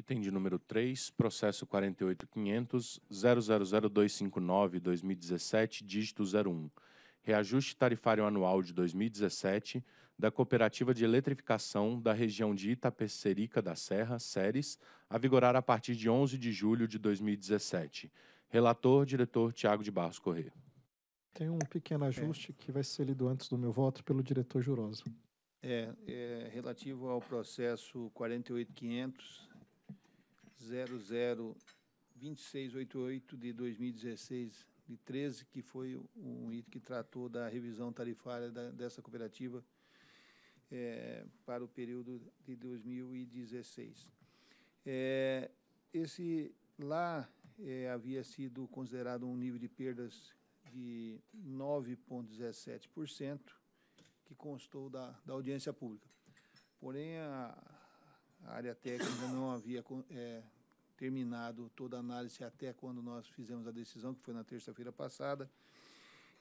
Item de número 3, processo 48.500.000259-2017, dígito 01. Reajuste tarifário anual de 2017 da Cooperativa de Eletrificação da região de Itapecerica da Serra, Ceres, a vigorar a partir de 11 de julho de 2017. Relator, diretor Tiago de Barros Corrêa. Tem um pequeno ajuste é. que vai ser lido antes do meu voto pelo diretor Jurosa. É, é relativo ao processo 48500 002688 de 2016 e 13, que foi um item que tratou da revisão tarifária da, dessa cooperativa é, para o período de 2016. É, eh, esse lá é, havia sido considerado um nível de perdas de 9,17%, que constou da, da audiência pública. Porém, a, a área técnica não havia é, terminado toda a análise até quando nós fizemos a decisão, que foi na terça-feira passada.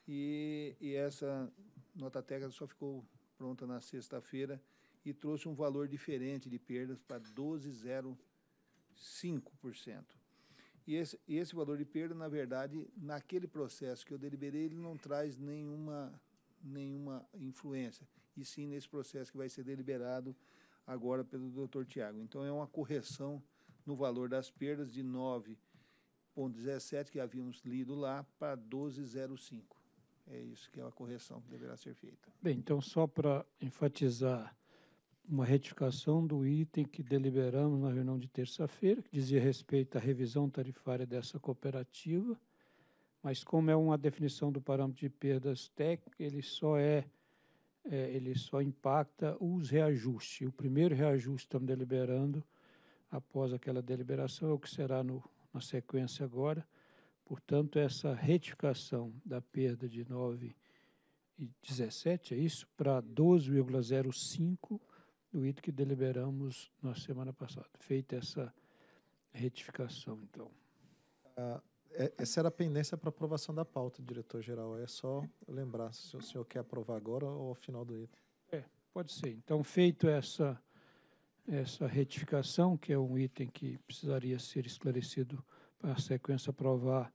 E, e, essa nota técnica só ficou pronta na sexta-feira e trouxe um valor diferente de perdas para 12,05%. E esse, e esse valor de perda, na verdade, naquele processo que eu deliberei, ele não traz nenhuma, nenhuma influência, e sim nesse processo que vai ser deliberado agora pelo doutor Tiago. Então, é uma correção no valor das perdas de 9,17 que havíamos lido lá para 12,05. É isso que é a correção que deverá ser feita. Bem, então só para enfatizar uma retificação do item que deliberamos na reunião de terça-feira, que dizia respeito à revisão tarifária dessa cooperativa, mas como é uma definição do parâmetro de perdas técnicas, ele só é, é ele só impacta os reajustes. O primeiro reajuste que estamos deliberando após aquela deliberação, é o que será no, na sequência agora. Portanto, essa retificação da perda de 9,17, é isso? Para 12,05 do item que deliberamos na semana passada. Feita essa retificação, então. Ah, é, essa era a pendência para aprovação da pauta, diretor-geral. É só lembrar se o senhor quer aprovar agora ou ao final do item. É, pode ser. Então, feito essa essa retificação, que é um item que precisaria ser esclarecido para a sequência aprovar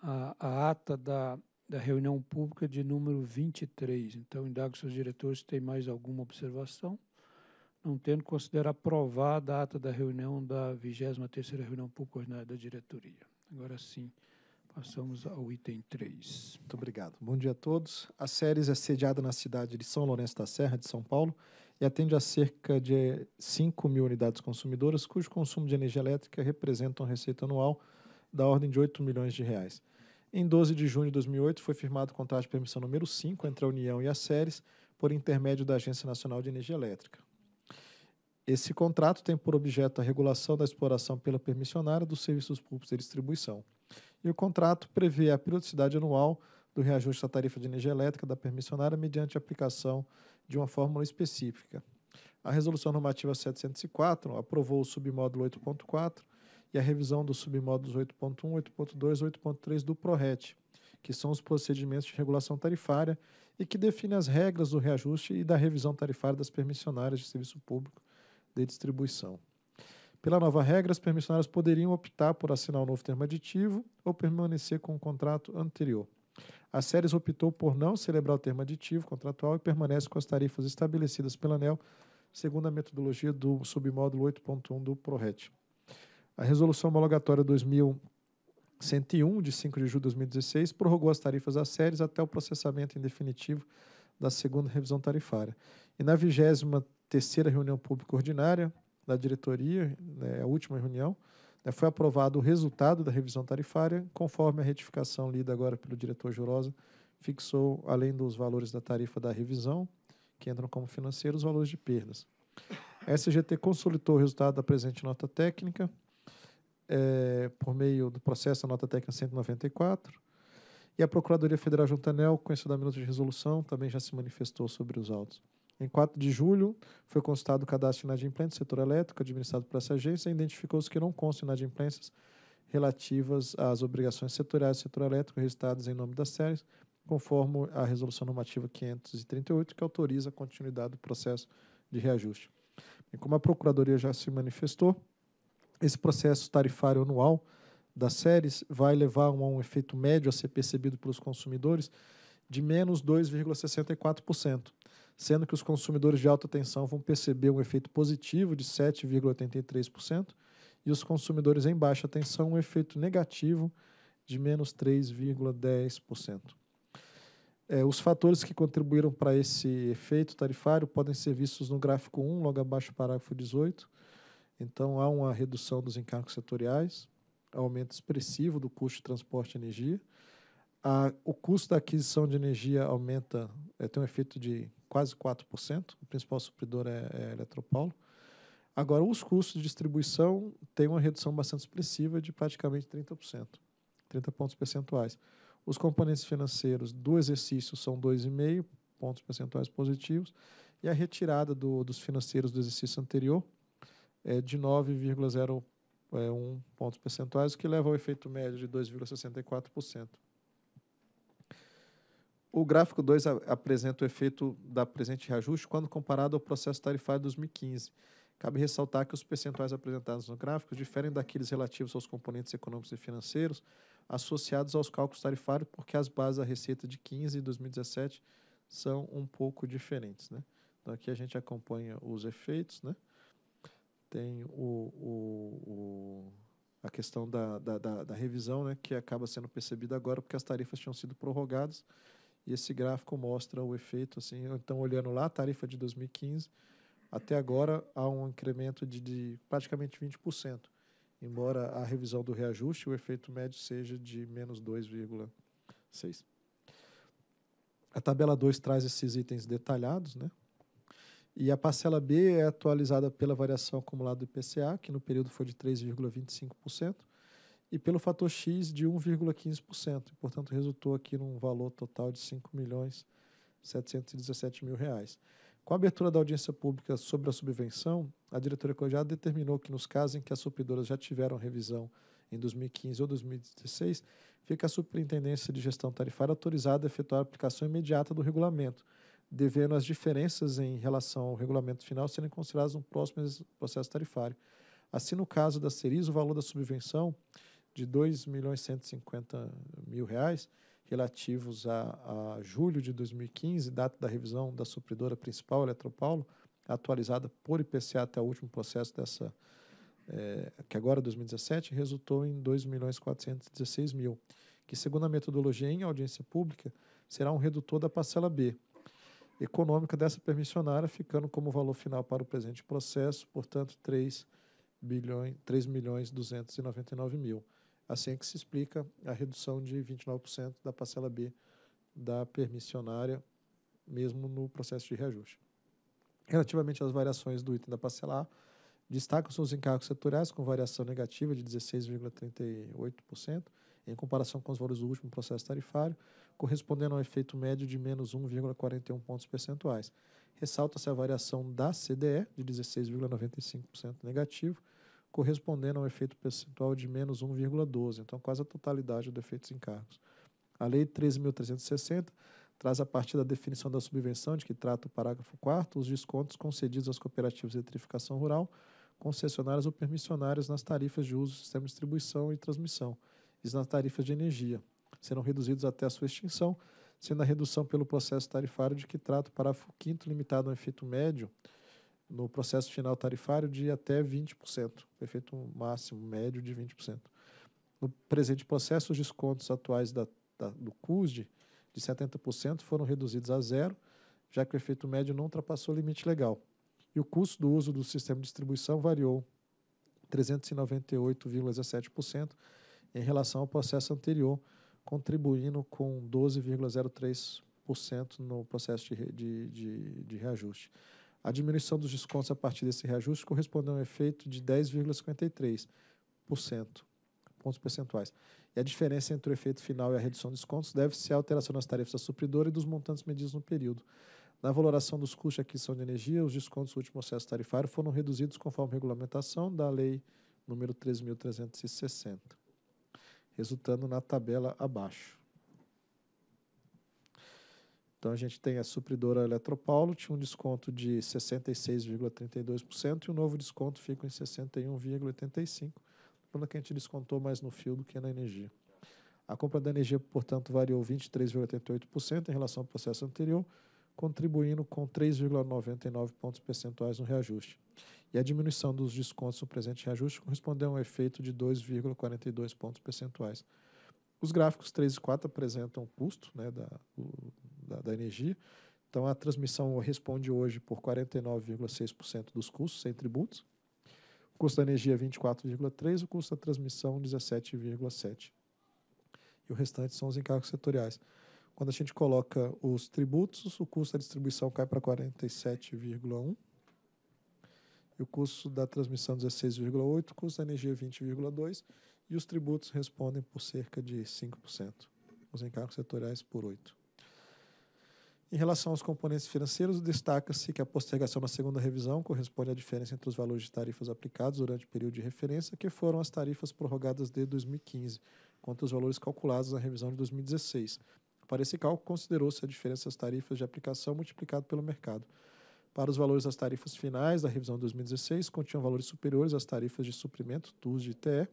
a, a ata da, da reunião pública de número 23. Então, indago seus diretores se tem mais alguma observação. Não tendo, considero aprovada a ata da reunião da 23ª reunião pública ordinária da diretoria. Agora sim. Passamos ao item 3. Muito obrigado. Bom dia a todos. A Séries é sediada na cidade de São Lourenço da Serra, de São Paulo, e atende a cerca de 5 mil unidades consumidoras, cujo consumo de energia elétrica representa uma receita anual da ordem de 8 milhões de reais. Em 12 de junho de 2008, foi firmado o contrato de permissão número 5 entre a União e a Séries, por intermédio da Agência Nacional de Energia Elétrica. Esse contrato tem por objeto a regulação da exploração pela permissionária dos serviços públicos de distribuição. E o contrato prevê a periodicidade anual do reajuste da tarifa de energia elétrica da permissionária mediante aplicação de uma fórmula específica. A Resolução Normativa 704 aprovou o submódulo 8.4 e a revisão dos submódulos 8.1, 8.2 e 8.3 do PRORET, que são os procedimentos de regulação tarifária e que define as regras do reajuste e da revisão tarifária das permissionárias de serviço público de distribuição. Pela nova regra, as permissionárias poderiam optar por assinar o um novo termo aditivo ou permanecer com o contrato anterior. A Séries optou por não celebrar o termo aditivo contratual e permanece com as tarifas estabelecidas pela ANEL, segundo a metodologia do submódulo 8.1 do ProRet. A Resolução Homologatória 2101, de 5 de julho de 2016, prorrogou as tarifas da Séries até o processamento em definitivo da segunda revisão tarifária. E na 23ª reunião pública ordinária, da diretoria, né, é a última reunião, né, foi aprovado o resultado da revisão tarifária, conforme a retificação lida agora pelo diretor Jurosa, fixou, além dos valores da tarifa da revisão, que entram como financeiros, os valores de perdas. A SGT consolidou o resultado da presente nota técnica é, por meio do processo da nota técnica 194 e a Procuradoria Federal Juntanel, com esse da minuta de resolução, também já se manifestou sobre os autos. Em 4 de julho, foi consultado o cadastro de inadimplentes do setor elétrico administrado por essa agência e identificou se que não constam inadimplências relativas às obrigações setoriais do setor elétrico registradas em nome das séries, conforme a Resolução Normativa 538, que autoriza a continuidade do processo de reajuste. E como a Procuradoria já se manifestou, esse processo tarifário anual das séries vai levar a um efeito médio a ser percebido pelos consumidores de menos 2,64% sendo que os consumidores de alta tensão vão perceber um efeito positivo de 7,83% e os consumidores em baixa tensão um efeito negativo de menos 3,10%. É, os fatores que contribuíram para esse efeito tarifário podem ser vistos no gráfico 1, logo abaixo do parágrafo 18. Então, há uma redução dos encargos setoriais, aumento expressivo do custo de transporte de energia. A, o custo da aquisição de energia aumenta, é, tem um efeito de quase 4%. O principal supridor é, é a Eletropaulo. Agora, os custos de distribuição têm uma redução bastante expressiva de praticamente 30%, 30 pontos percentuais. Os componentes financeiros do exercício são 2,5 pontos percentuais positivos e a retirada do, dos financeiros do exercício anterior é de 9,01 é, pontos percentuais, o que leva ao efeito médio de 2,64%. O gráfico 2 apresenta o efeito da presente reajuste quando comparado ao processo tarifário de 2015. Cabe ressaltar que os percentuais apresentados no gráfico diferem daqueles relativos aos componentes econômicos e financeiros associados aos cálculos tarifários, porque as bases da receita de 15 e 2017 são um pouco diferentes. Né? Então, aqui a gente acompanha os efeitos. Né? Tem o, o, o a questão da, da, da, da revisão, né, que acaba sendo percebida agora porque as tarifas tinham sido prorrogadas e esse gráfico mostra o efeito, assim, então olhando lá a tarifa de 2015, até agora há um incremento de, de praticamente 20%, embora a revisão do reajuste, o efeito médio seja de menos 2,6%. A tabela 2 traz esses itens detalhados, né? E a parcela B é atualizada pela variação acumulada do IPCA, que no período foi de 3,25% e pelo fator X de 1,15%. Portanto, resultou aqui num valor total de R$ milhões mil reais. Com a abertura da audiência pública sobre a subvenção, a diretoria colegiada determinou que nos casos em que as supridoras já tiveram revisão em 2015 ou 2016, fica a Superintendência de Gestão Tarifária autorizada a efetuar a aplicação imediata do regulamento, devendo as diferenças em relação ao regulamento final serem consideradas no próximo processo tarifário. Assim, no caso da Ceris, o valor da subvenção de 2 milhões 150 mil reais relativos a, a julho de 2015, data da revisão da supridora principal, Eletropaulo, atualizada por IPCA até o último processo dessa, é, que agora 2017, é resultou em 2 milhões 416 mil, que segundo a metodologia em audiência pública, será um redutor da parcela B, econômica dessa permissionária, ficando como valor final para o presente processo, portanto, 3 bilhões, 3 milhões 299 mil. Assim é que se explica a redução de 29% da parcela B da permissionária, mesmo no processo de reajuste. Relativamente às variações do item da parcela A, destacam-se os encargos setoriais com variação negativa de 16,38%, em comparação com os valores do último processo tarifário, correspondendo a um efeito médio de menos 1,41 pontos percentuais. Ressalta-se a variação da CDE, de 16,95% negativo, correspondendo a um efeito percentual de menos 1,12, então quase a totalidade do efeito cargos. A Lei 13.360 traz a partir da definição da subvenção, de que trata o parágrafo 4 os descontos concedidos às cooperativas de eletrificação rural, concessionárias ou permissionárias nas tarifas de uso do sistema de distribuição e transmissão, e nas tarifas de energia, serão reduzidos até a sua extinção, sendo a redução pelo processo tarifário de que trata o parágrafo 5 limitado a um efeito médio, no processo final tarifário de até 20%, efeito máximo médio de 20%. No presente processo, os descontos atuais da, da, do CUSD de 70% foram reduzidos a zero, já que o efeito médio não ultrapassou o limite legal. E o custo do uso do sistema de distribuição variou 398,17% em relação ao processo anterior, contribuindo com 12,03% no processo de, de, de, de reajuste. A diminuição dos descontos a partir desse reajuste correspondeu a um efeito de 10,53% pontos percentuais. E a diferença entre o efeito final e a redução dos descontos deve-se à alteração nas tarifas da supridora e dos montantes medidos no período. Na valoração dos custos de aquisição de energia, os descontos do último acesso tarifário foram reduzidos conforme regulamentação da Lei número 3.360, resultando na tabela abaixo. Então, a gente tem a supridora Eletropaulo, tinha um desconto de 66,32% e o novo desconto fica em 61,85%, pelo que a gente descontou mais no fio do que na energia. A compra da energia, portanto, variou 23,88% em relação ao processo anterior, contribuindo com 3,99 pontos percentuais no reajuste. E a diminuição dos descontos no presente reajuste correspondeu a um efeito de 2,42 pontos percentuais. Os gráficos 3 e 4 apresentam o custo né, da, da, da energia. Então, a transmissão responde hoje por 49,6% dos custos, sem tributos. O custo da energia é 24,3%, o custo da transmissão 17,7%. E o restante são os encargos setoriais. Quando a gente coloca os tributos, o custo da distribuição cai para 47,1%, e o custo da transmissão 16,8%, o custo da energia 20,2%, e os tributos respondem por cerca de 5%, os encargos setoriais por 8%. Em relação aos componentes financeiros, destaca-se que a postergação na segunda revisão corresponde à diferença entre os valores de tarifas aplicados durante o período de referência, que foram as tarifas prorrogadas de 2015, quanto aos valores calculados na revisão de 2016. Para esse cálculo, considerou-se a diferença das tarifas de aplicação multiplicado pelo mercado. Para os valores das tarifas finais da revisão de 2016, continham valores superiores às tarifas de suprimento, TUS de ITE,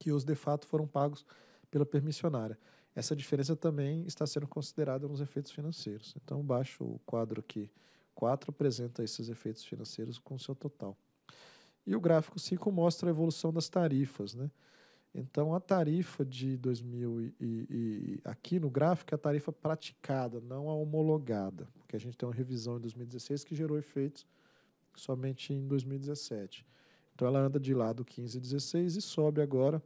que os de fato foram pagos pela permissionária essa diferença também está sendo considerada nos efeitos financeiros. Então, baixo o quadro aqui 4 apresenta esses efeitos financeiros com seu total. E o gráfico 5 mostra a evolução das tarifas, né? Então, a tarifa de 2000 e, e, e, aqui no gráfico é a tarifa praticada, não a homologada, porque a gente tem uma revisão em 2016 que gerou efeitos somente em 2017. Então, ela anda de lado 15 e 16 e sobe agora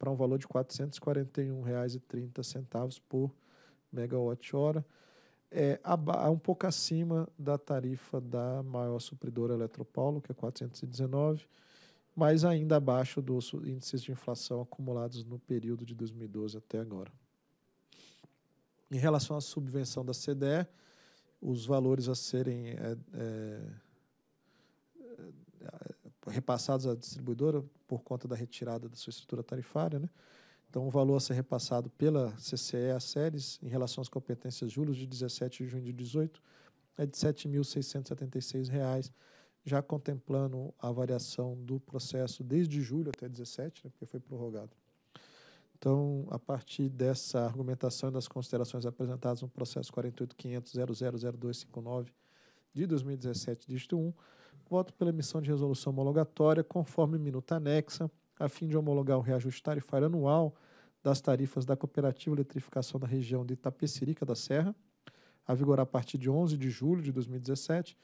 para um valor de R$ 441,30 por megawatt-hora, é, é, um pouco acima da tarifa da maior supridora Eletropaulo, que é 419, mas ainda abaixo dos índices de inflação acumulados no período de 2012 até agora. Em relação à subvenção da CDE, os valores a serem é, é, repassados à distribuidora por conta da retirada da sua estrutura tarifária. Né? Então, o valor a ser repassado pela CCE às séries, em relação às competências juros de 17 de junho de 18, é de R$ 7.676, já contemplando a variação do processo desde julho até 17, né, porque foi prorrogado. Então, a partir dessa argumentação e das considerações apresentadas no processo 48.500.000259 de 2017, dígito 1, voto pela emissão de resolução homologatória conforme minuta anexa, a fim de homologar o reajuste tarifário anual das tarifas da Cooperativa Eletrificação da região de Itapecerica da Serra, a vigorar a partir de 11 de julho de 2017,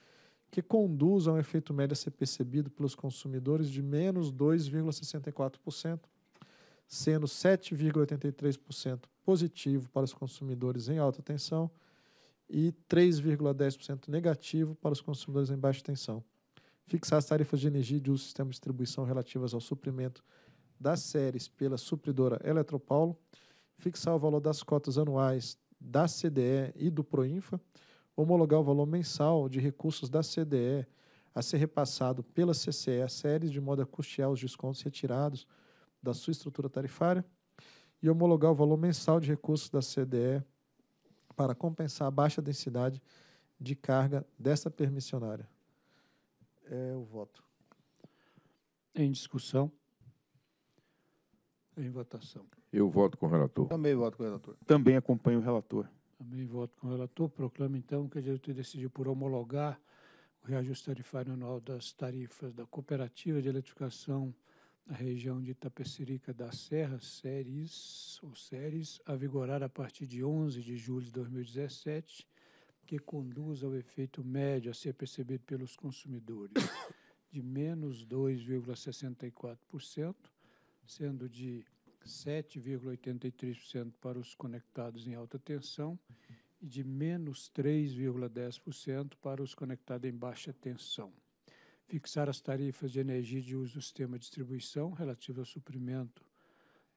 que conduz a um efeito médio a ser percebido pelos consumidores de menos 2,64%, sendo 7,83% positivo para os consumidores em alta tensão e 3,10% negativo para os consumidores em baixa tensão fixar as tarifas de energia de uso do sistema de distribuição relativas ao suprimento das séries pela supridora Eletropaulo, fixar o valor das cotas anuais da CDE e do Proinfa, homologar o valor mensal de recursos da CDE a ser repassado pela CCE a séries, de modo a custear os descontos retirados da sua estrutura tarifária, e homologar o valor mensal de recursos da CDE para compensar a baixa densidade de carga dessa permissionária é o voto. Em discussão? Em votação. Eu voto com o relator. Também voto com o relator. Também acompanho o relator. Também voto com o relator. Proclamo, então, que a diretoria decidiu por homologar o reajuste tarifário anual das tarifas da Cooperativa de Eletrificação na região de Itapecerica da Serra, Séries, ou Séries, a vigorar a partir de 11 de julho de 2017, que conduz ao efeito médio a ser percebido pelos consumidores de menos 2,64%, sendo de 7,83% para os conectados em alta tensão e de menos 3,10% para os conectados em baixa tensão. Fixar as tarifas de energia de uso do sistema de distribuição relativo ao suprimento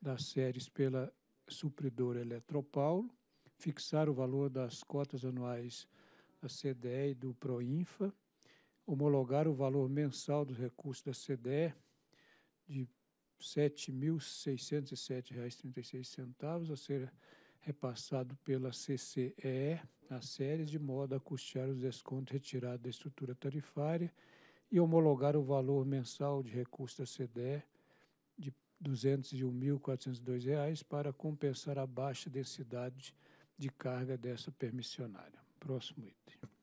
das séries pela supridora Eletropaulo fixar o valor das cotas anuais da CDE e do Proinfa, homologar o valor mensal dos recursos da CDE de R$ 7.607,36 a ser repassado pela CCE a séries de modo a custear os descontos retirados da estrutura tarifária e homologar o valor mensal de recursos da CDE de R$ 201.402 para compensar a baixa densidade de de carga dessa permissionária. Próximo item.